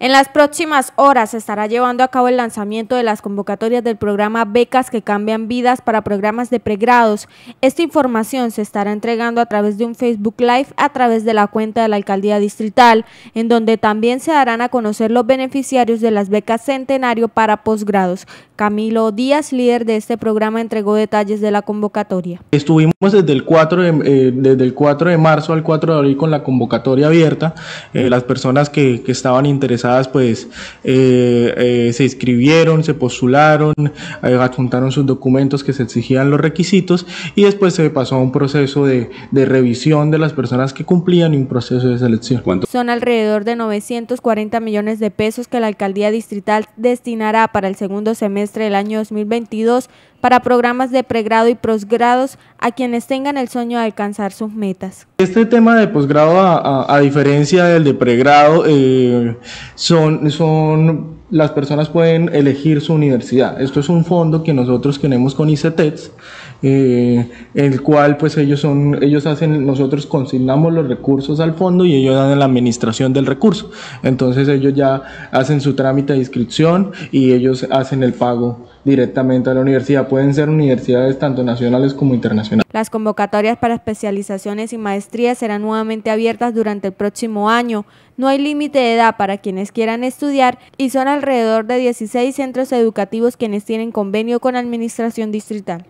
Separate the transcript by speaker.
Speaker 1: En las próximas horas se estará llevando a cabo el lanzamiento de las convocatorias del programa Becas que cambian vidas para programas de pregrados. Esta información se estará entregando a través de un Facebook Live a través de la cuenta de la Alcaldía Distrital, en donde también se darán a conocer los beneficiarios de las becas Centenario para posgrados. Camilo Díaz, líder de este programa, entregó detalles de la convocatoria.
Speaker 2: Estuvimos desde el 4 eh, de, marzo al 4 de abril con la convocatoria abierta. Eh, las personas que estaban interesadas pues eh, eh, se inscribieron, se postularon, eh, adjuntaron sus documentos que se exigían los requisitos y después se pasó a un proceso de, revisión de las personas que cumplían y un proceso de selección.
Speaker 1: Son alrededor de 940 millones de pesos que la alcaldía distrital destinará para el segundo semestre del año 2022 para programas de pregrado y posgrados a quienes tengan el sueño de alcanzar sus metas.
Speaker 2: Este tema de posgrado, a, a, diferencia del de pregrado, eh, son, son las personas pueden elegir su universidad. Esto es un fondo que nosotros tenemos con ICETEX, eh, el cual pues ellos son, ellos hacen, nosotros consignamos los recursos al fondo y ellos dan la administración del recurso. Entonces ellos ya hacen su trámite de inscripción y ellos hacen el pago directamente a la universidad. Pueden ser universidades tanto nacionales como internacionales.
Speaker 1: Las convocatorias para especializaciones y maestrías serán nuevamente abiertas durante el próximo año. No hay límite de edad para quienes quieran estudiar y son alrededor de 16 centros educativos quienes tienen convenio con Administración Distrital.